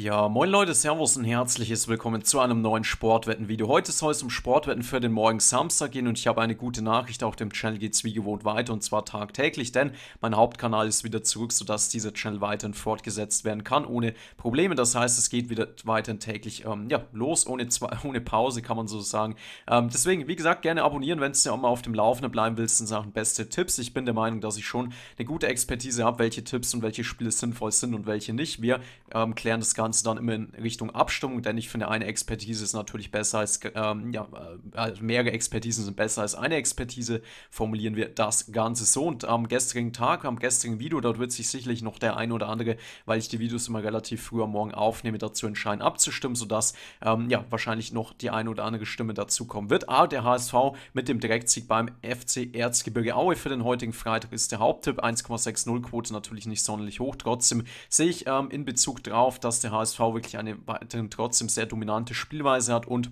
Ja, moin Leute, Servus und herzliches Willkommen zu einem neuen Sportwetten-Video. Heute soll es um Sportwetten für den morgen Samstag gehen und ich habe eine gute Nachricht, auf dem Channel geht es wie gewohnt weiter und zwar tagtäglich, denn mein Hauptkanal ist wieder zurück, sodass dieser Channel weiterhin fortgesetzt werden kann ohne Probleme. Das heißt, es geht wieder weiterhin täglich ähm, ja, los, ohne, zwei, ohne Pause kann man so sagen. Ähm, deswegen, wie gesagt, gerne abonnieren, wenn du ja immer auf dem Laufenden bleiben willst in Sachen beste Tipps. Ich bin der Meinung, dass ich schon eine gute Expertise habe, welche Tipps und welche Spiele sinnvoll sind und welche nicht. Wir ähm, klären das Ganze Ganze dann immer in Richtung Abstimmung, denn ich finde, eine Expertise ist natürlich besser als, ähm, ja, äh, also mehrere Expertisen sind besser als eine Expertise, formulieren wir das Ganze so. Und am gestrigen Tag, am gestrigen Video, dort wird sich sicherlich noch der ein oder andere, weil ich die Videos immer relativ früh am Morgen aufnehme, dazu entscheiden, abzustimmen, sodass ähm, ja, wahrscheinlich noch die ein oder andere Stimme dazukommen wird. Aber der HSV mit dem Direktsieg beim FC Erzgebirge Aue für den heutigen Freitag ist der Haupttipp. 1,60 Quote natürlich nicht sonderlich hoch. Trotzdem sehe ich ähm, in Bezug darauf, dass der HSV HSV wirklich eine weiterhin trotzdem sehr dominante Spielweise hat und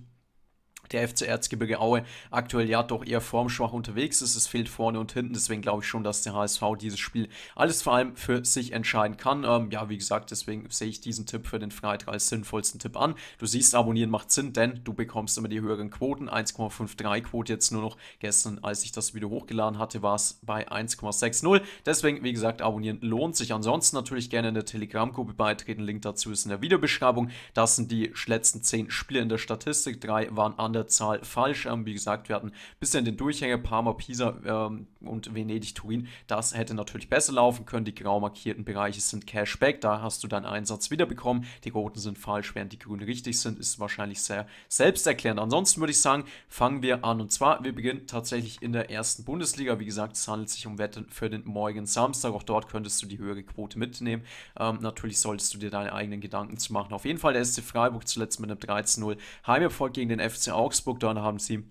der FC Erzgebirge Aue aktuell ja doch eher formschwach unterwegs ist. Es fehlt vorne und hinten. Deswegen glaube ich schon, dass der HSV dieses Spiel alles vor allem für sich entscheiden kann. Ähm, ja, wie gesagt, deswegen sehe ich diesen Tipp für den Freitag als sinnvollsten Tipp an. Du siehst, abonnieren macht Sinn, denn du bekommst immer die höheren Quoten. 1,53 Quote jetzt nur noch. Gestern, als ich das Video hochgeladen hatte, war es bei 1,60. Deswegen, wie gesagt, abonnieren lohnt sich. Ansonsten natürlich gerne in der Telegram-Gruppe beitreten. Link dazu ist in der Videobeschreibung. Das sind die letzten 10 Spiele in der Statistik. Drei waren an der Zahl falsch. Ähm, wie gesagt, wir hatten bisher den Durchhänger Parma, Pisa ähm, und Venedig, Turin. Das hätte natürlich besser laufen können. Die grau markierten Bereiche sind Cashback. Da hast du deinen Einsatz wiederbekommen. Die roten sind falsch, während die grünen richtig sind. Ist wahrscheinlich sehr selbsterklärend. Ansonsten würde ich sagen, fangen wir an. Und zwar, wir beginnen tatsächlich in der ersten Bundesliga. Wie gesagt, es handelt sich um Wetten für den morgigen Samstag. Auch dort könntest du die höhere Quote mitnehmen. Ähm, natürlich solltest du dir deine eigenen Gedanken zu machen. Auf jeden Fall der SC Freiburg zuletzt mit einem 13-0 Heimerfolg gegen den FC auch. Augsburg dann haben sie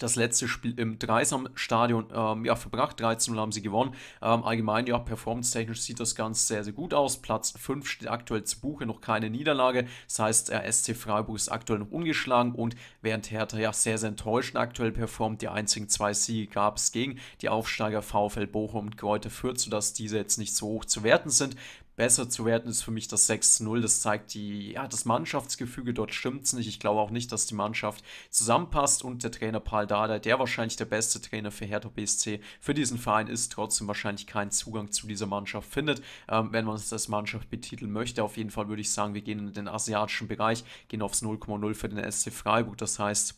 das letzte Spiel im Dreisam-Stadion ähm, ja, verbracht. 13 haben sie gewonnen. Ähm, allgemein, ja, performance-technisch sieht das Ganze sehr, sehr gut aus. Platz 5 steht aktuell zu Buche, noch keine Niederlage. Das heißt, äh, SC Freiburg ist aktuell noch ungeschlagen und während Hertha ja sehr, sehr enttäuschend aktuell performt, die einzigen zwei Siege gab es gegen die Aufsteiger VfL Bochum und Kräuter Fürth, sodass diese jetzt nicht so hoch zu werten sind besser zu werden, ist für mich das 6-0. Das zeigt die, ja, das Mannschaftsgefüge, dort stimmt es nicht. Ich glaube auch nicht, dass die Mannschaft zusammenpasst und der Trainer Paul Dada, der wahrscheinlich der beste Trainer für Hertha BSC für diesen Verein ist, trotzdem wahrscheinlich keinen Zugang zu dieser Mannschaft findet, ähm, wenn man es als Mannschaft betiteln möchte. Auf jeden Fall würde ich sagen, wir gehen in den asiatischen Bereich, gehen aufs 0,0 für den SC Freiburg. Das heißt,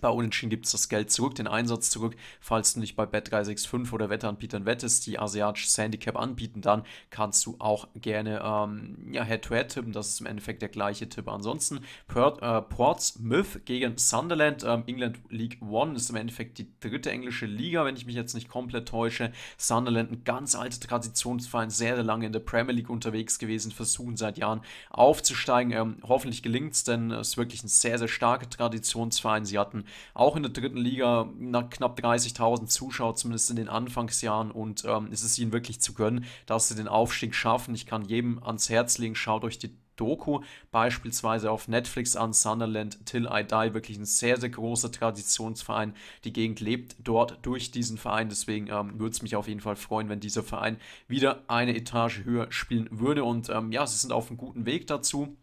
bei Unentschieden gibt es das Geld zurück, den Einsatz zurück. Falls du nicht bei Bet365 oder Wetteranbietern wettest, die asiatisches Handicap anbieten, dann kannst du auch gerne ähm, ja, Head-to-Head tippen. Das ist im Endeffekt der gleiche Tipp. Ansonsten Port, äh, Portsmouth gegen Sunderland. Ähm, England League One ist im Endeffekt die dritte englische Liga, wenn ich mich jetzt nicht komplett täusche. Sunderland, ein ganz alter Traditionsverein, sehr lange in der Premier League unterwegs gewesen, versuchen seit Jahren aufzusteigen. Ähm, hoffentlich gelingt es, denn es ist wirklich ein sehr, sehr starker Traditionsverein. Sie hatten auch in der dritten Liga knapp 30.000 Zuschauer, zumindest in den Anfangsjahren. Und ähm, es ist ihnen wirklich zu gönnen, dass sie den Aufstieg schaffen. Ich kann jedem ans Herz legen, schaut euch die Doku beispielsweise auf Netflix an, Sunderland Till I Die, wirklich ein sehr, sehr großer Traditionsverein. Die Gegend lebt dort durch diesen Verein, deswegen ähm, würde es mich auf jeden Fall freuen, wenn dieser Verein wieder eine Etage höher spielen würde. Und ähm, ja, sie sind auf einem guten Weg dazu.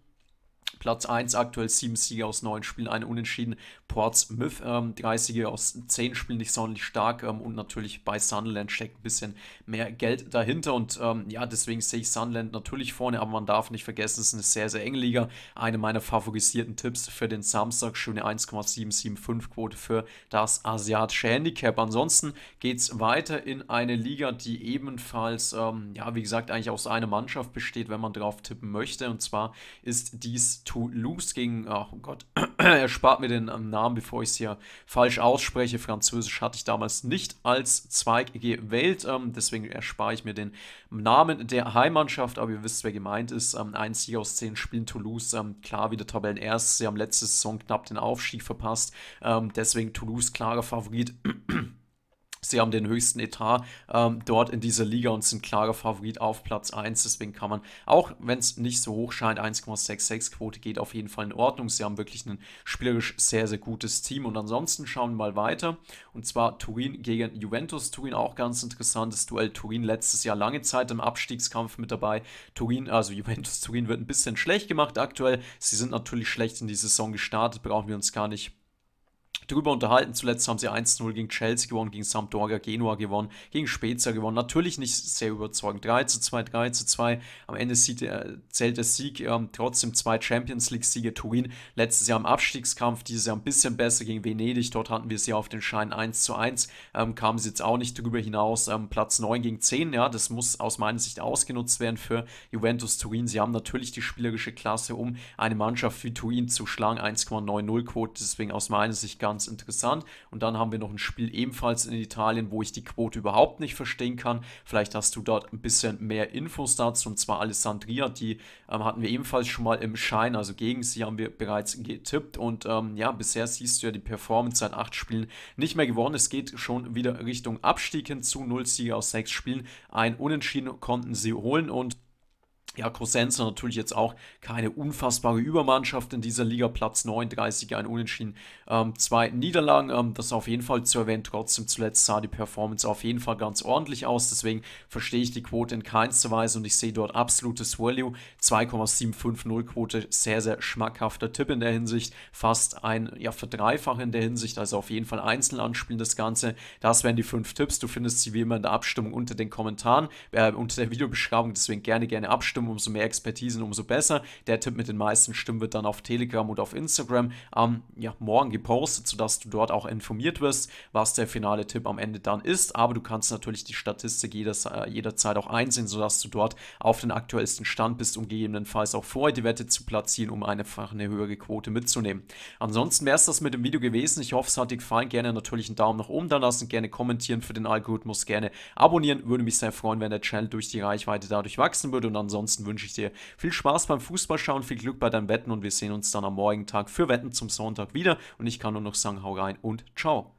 Platz 1 aktuell 7 Siege aus 9 Spielen, eine Unentschieden. Portsmouth ähm, 3 aus 10 Spielen, nicht sonderlich stark. Ähm, und natürlich bei Sunderland steckt ein bisschen mehr Geld dahinter. Und ähm, ja, deswegen sehe ich Sunderland natürlich vorne, aber man darf nicht vergessen, es ist eine sehr, sehr enge Liga. Eine meiner favorisierten Tipps für den Samstag, schöne 1,775 Quote für das asiatische Handicap. Ansonsten geht es weiter in eine Liga, die ebenfalls, ähm, ja, wie gesagt, eigentlich aus einer Mannschaft besteht, wenn man drauf tippen möchte. Und zwar ist dies es Toulouse gegen, ach oh Gott, erspart mir den ähm, Namen, bevor ich es hier falsch ausspreche. Französisch hatte ich damals nicht als Zweig gewählt, ähm, deswegen erspare ich mir den Namen der Heimmannschaft, aber ihr wisst, wer gemeint ist. Ähm, ein Sieg aus zehn Spielen Toulouse, ähm, klar wieder Tabellen Tabellenerst. Sie haben letzte Saison knapp den Aufstieg verpasst, ähm, deswegen Toulouse klarer Favorit. Sie haben den höchsten Etat ähm, dort in dieser Liga und sind klarer Favorit auf Platz 1. Deswegen kann man, auch wenn es nicht so hoch scheint, 1,66 Quote geht auf jeden Fall in Ordnung. Sie haben wirklich ein spielerisch sehr, sehr gutes Team. Und ansonsten schauen wir mal weiter. Und zwar Turin gegen Juventus. Turin auch ganz interessantes Duell. Turin letztes Jahr lange Zeit im Abstiegskampf mit dabei. Turin, also Juventus Turin wird ein bisschen schlecht gemacht aktuell. Sie sind natürlich schlecht in die Saison gestartet, brauchen wir uns gar nicht drüber unterhalten. Zuletzt haben sie 1-0 gegen Chelsea gewonnen, gegen Sampdoria, Genua gewonnen, gegen Spezia gewonnen. Natürlich nicht sehr überzeugend. 3 2, 3 2. Am Ende sieht, äh, zählt der Sieg ähm, trotzdem zwei Champions League-Siege Turin. Letztes Jahr im Abstiegskampf, dieses Jahr ein bisschen besser gegen Venedig. Dort hatten wir sie auf den Schein 1 1. Ähm, kamen sie jetzt auch nicht drüber hinaus. Ähm, Platz 9 gegen 10. Ja, das muss aus meiner Sicht ausgenutzt werden für Juventus Turin. Sie haben natürlich die spielerische Klasse, um eine Mannschaft wie Turin zu schlagen. 1,90 Quote. Deswegen aus meiner Sicht gar ganz interessant. Und dann haben wir noch ein Spiel ebenfalls in Italien, wo ich die Quote überhaupt nicht verstehen kann. Vielleicht hast du dort ein bisschen mehr Infos dazu. Und zwar Alessandria, die ähm, hatten wir ebenfalls schon mal im Schein. Also gegen sie haben wir bereits getippt. Und ähm, ja, bisher siehst du ja die Performance seit acht Spielen nicht mehr gewonnen. Es geht schon wieder Richtung Abstieg hinzu. Null Siege aus sechs Spielen. Ein Unentschieden konnten sie holen. Und ja, Cosenza natürlich jetzt auch keine unfassbare Übermannschaft in dieser Liga. Platz 39, ein Unentschieden, ähm, zwei Niederlagen. Ähm, das auf jeden Fall zu erwähnen. Trotzdem zuletzt sah die Performance auf jeden Fall ganz ordentlich aus. Deswegen verstehe ich die Quote in keinster Weise und ich sehe dort absolutes Value. 2,750 Quote, sehr, sehr schmackhafter Tipp in der Hinsicht. Fast ein ja, Verdreifach in der Hinsicht. Also auf jeden Fall einzeln anspielen das Ganze. Das wären die fünf Tipps. Du findest sie wie immer in der Abstimmung unter den Kommentaren, äh, unter der Videobeschreibung. Deswegen gerne, gerne abstimmen. Stimmen, umso mehr Expertisen, umso besser. Der Tipp mit den meisten Stimmen wird dann auf Telegram und auf Instagram ähm, ja, morgen gepostet, sodass du dort auch informiert wirst, was der finale Tipp am Ende dann ist. Aber du kannst natürlich die Statistik jedes, äh, jederzeit auch einsehen, sodass du dort auf den aktuellsten Stand bist, um gegebenenfalls auch vorher die Wette zu platzieren, um einfach eine höhere Quote mitzunehmen. Ansonsten wäre es das mit dem Video gewesen. Ich hoffe, es hat dir gefallen. Gerne natürlich einen Daumen nach oben da lassen, gerne kommentieren für den Algorithmus, gerne abonnieren. Würde mich sehr freuen, wenn der Channel durch die Reichweite dadurch wachsen würde und ansonsten ansonsten wünsche ich dir viel Spaß beim Fußballschauen, viel Glück bei deinem Wetten und wir sehen uns dann am morgigen Tag für Wetten zum Sonntag wieder. Und ich kann nur noch sagen, hau rein und ciao.